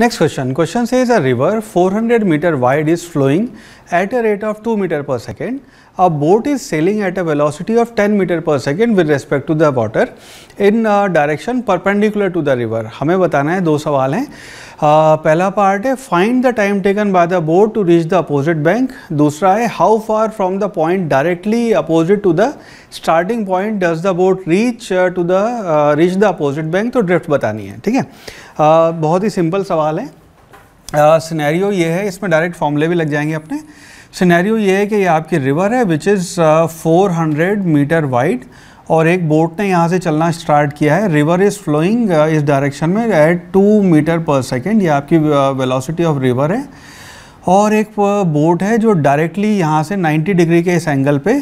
Next question. Question says a river 400 meter wide is flowing at a rate of 2 meter per second. A boat is sailing at a velocity of 10 meter per second with respect to the water in uh, direction perpendicular to the river. हमें बताना है दो सवाल हैं पहला part है find the time taken by the boat to reach the opposite bank दूसरा है how far from the point directly opposite to the starting point does the boat reach to the reach the opposite bank तो drift बतानी है ठीक है uh, बहुत ही simple सवाल है सिनेरियो ये है इसमें डायरेक्ट फॉर्मूले भी लग जाएंगे अपने सिनेरियो ये है कि ये आपकी रिवर है which is four hundred metre wide और एक बोट ने यहाँ से चलना स्टार्ट किया है रिवर इज़ फ्लोइंग इस डायरेक्शन में at two metre per second ये आपकी वेलोसिटी ऑफ रिवर है और एक बोट है जो डायरेक्टली यहाँ से 90 डिग्री के इस एंगल पे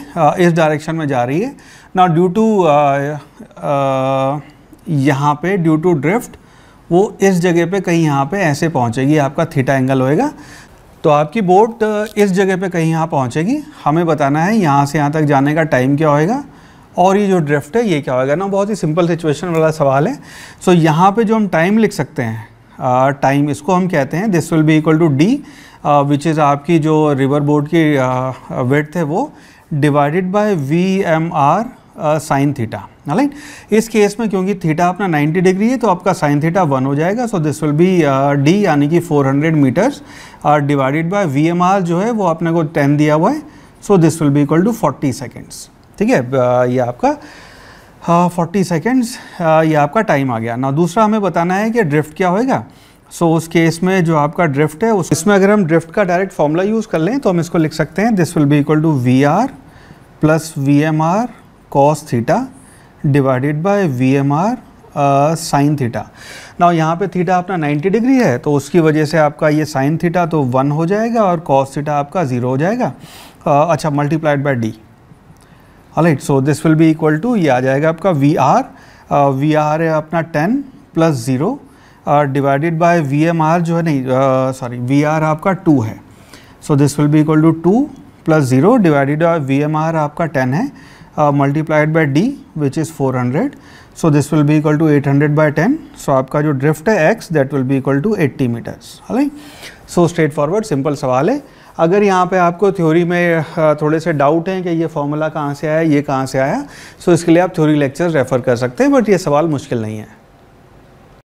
इस डायरेक्शन में जा रही है ना ड्यू टू यहाँ पे ड्यू टू ड्रिफ्ट वो इस जगह पे कहीं यहाँ पे ऐसे पहुँचेगी आपका थीटा एंगल होएगा तो आपकी बोट इस जगह पे कहीं यहाँ पहुँचेगी हमें बताना है यहाँ से यहाँ तक जाने का टाइम क्या होएगा और ये जो ड्रिफ्ट है ये क्या होएगा ना बहुत ही सिंपल सिचुएशन वाला सवाल है सो so, यहाँ पे जो हम टाइम लिख सकते हैं टाइम इसको हम कहते हैं this will be equal to D which is आपकी जो रिवर बोट की वेट है वो divided by V M R sine theta हालांकि इस केस में क्योंकि थीटा अपना 90 डिग्री है तो आपका साइन थीटा वन हो जाएगा so this will be D यानी कि 400 मीटर्स डिवाइडेड बाय वी जो है वो अपने को 10 दिया हुआ है so this will be equal to 40 seconds ठीक है ये आपका फोर्टी uh, सेकेंड्स uh, ये आपका टाइम आ गया ना दूसरा हमें बताना है कि ड्रिफ्ट क्या होएगा सो so, उस केस में जो आपका ड्रिफ्ट है उस इसमें अगर हम ड्रिफ्ट का डायरेक्ट फॉर्मूला यूज़ कर लें तो हम इसको लिख सकते हैं this will be equal to V R plus V M R cos theta divided by V M R sine theta ना यहाँ पे थीटा अपना 90 डिग्री है तो उसकी वजह से आपका ये साइन थीटा तो वन हो जाएगा और कॉस थीटा आपका ज़ीरो हो जाएगा uh, अच्छा multiplied by D right so this will be equal to ये आ जाएगा आपका वी आर वी आर है अपना 10 plus zero divided by V M R जो है नहीं सॉरी वी आर आपका टू है so this will be equal to two plus zero divided by V M R आपका टेन है uh, multiplied by d which is 400 so this will be equal to 800 by 10 so आपका जो drift है x that will be equal to 80 meters alright so straight forward simple सवाल है अगर यहाँ पे आपको थ्योरी में थोड़े से डाउट हैं कि ये फॉर्मूला कहाँ से आया ये कहाँ से आया सो so इसके लिए आप थ्योरी लेक्चर रेफ़र कर सकते हैं बट ये सवाल मुश्किल नहीं है